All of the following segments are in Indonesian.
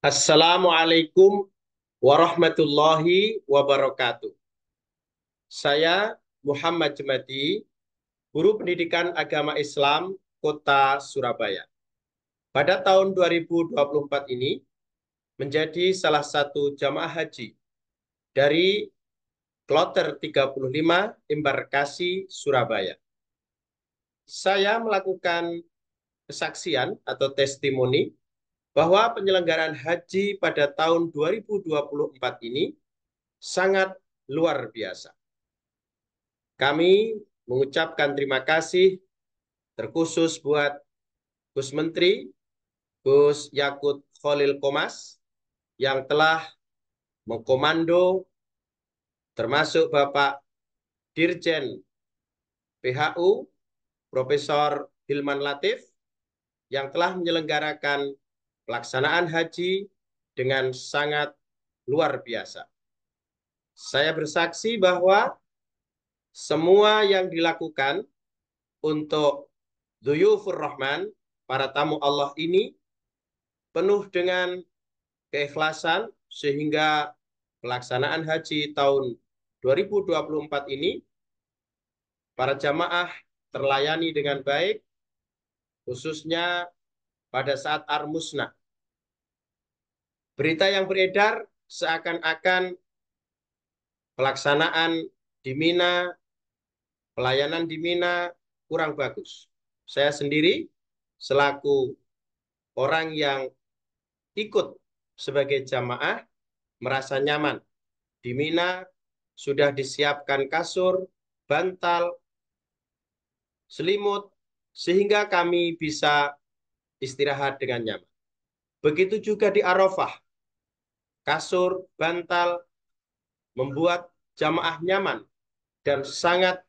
Assalamualaikum warahmatullahi wabarakatuh. Saya Muhammad Jemadi, Guru Pendidikan Agama Islam Kota Surabaya. Pada tahun 2024 ini, menjadi salah satu jamaah haji dari Kloter 35 Embarkasi Surabaya. Saya melakukan kesaksian atau testimoni bahwa penyelenggaraan haji pada tahun 2024 ini sangat luar biasa. Kami mengucapkan terima kasih terkhusus buat Gus Menteri, Gus Yakut Khalil Komas yang telah mengkomando termasuk Bapak Dirjen PHU Profesor Hilman Latif yang telah menyelenggarakan pelaksanaan haji dengan sangat luar biasa. Saya bersaksi bahwa semua yang dilakukan untuk Duyufur Rahman, para tamu Allah ini, penuh dengan keikhlasan sehingga pelaksanaan haji tahun 2024 ini, para jamaah terlayani dengan baik, khususnya pada saat armusna, Berita yang beredar seakan-akan pelaksanaan di Mina, pelayanan di Mina kurang bagus. Saya sendiri selaku orang yang ikut sebagai jamaah merasa nyaman. Di Mina sudah disiapkan kasur, bantal, selimut, sehingga kami bisa istirahat dengan nyaman. Begitu juga di Arafah, kasur, bantal, membuat jamaah nyaman dan sangat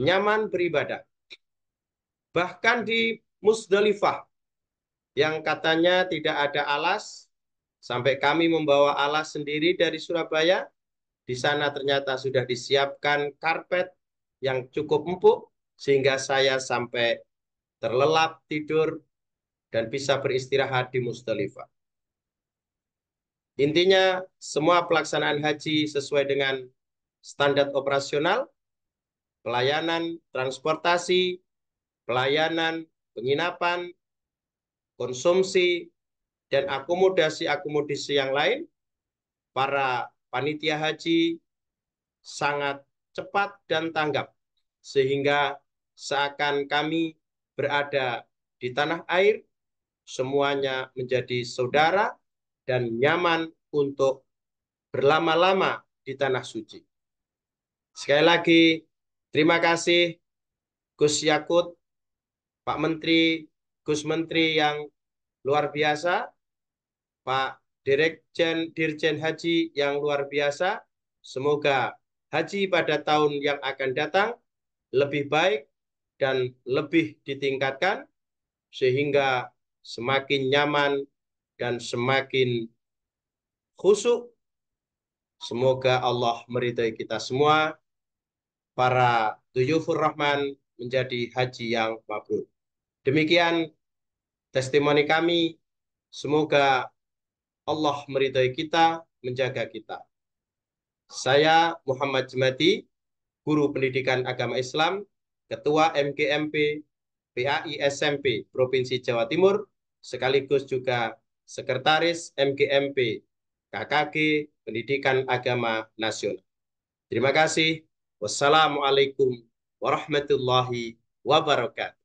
nyaman beribadah. Bahkan di Musdalifah yang katanya tidak ada alas, sampai kami membawa alas sendiri dari Surabaya, di sana ternyata sudah disiapkan karpet yang cukup empuk sehingga saya sampai terlelap tidur dan bisa beristirahat di Musdalifah. Intinya, semua pelaksanaan haji sesuai dengan standar operasional, pelayanan transportasi, pelayanan penginapan, konsumsi, dan akomodasi-akomodasi yang lain, para panitia haji sangat cepat dan tanggap, sehingga seakan kami berada di tanah air, semuanya menjadi saudara, dan nyaman untuk berlama-lama di tanah suci. Sekali lagi, terima kasih Gus Yakut, Pak Menteri, Gus Menteri yang luar biasa, Pak Direkjen Dirjen Haji yang luar biasa. Semoga haji pada tahun yang akan datang lebih baik dan lebih ditingkatkan sehingga semakin nyaman dan semakin khusuk. Semoga Allah meridai kita semua. Para Duyufur Rahman menjadi haji yang mabrur. Demikian testimoni kami. Semoga Allah meridai kita, menjaga kita. Saya Muhammad Jemati, Guru Pendidikan Agama Islam, Ketua MGMP PAI SMP Provinsi Jawa Timur, sekaligus juga Sekretaris MGMP KKG Pendidikan Agama Nasional. Terima kasih. Wassalamualaikum warahmatullahi wabarakatuh.